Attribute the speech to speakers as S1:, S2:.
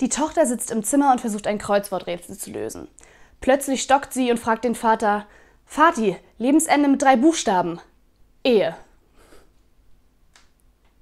S1: Die Tochter sitzt im Zimmer und versucht ein Kreuzworträtsel zu lösen. Plötzlich stockt sie und fragt den Vater: Vati, Lebensende mit drei Buchstaben. Ehe.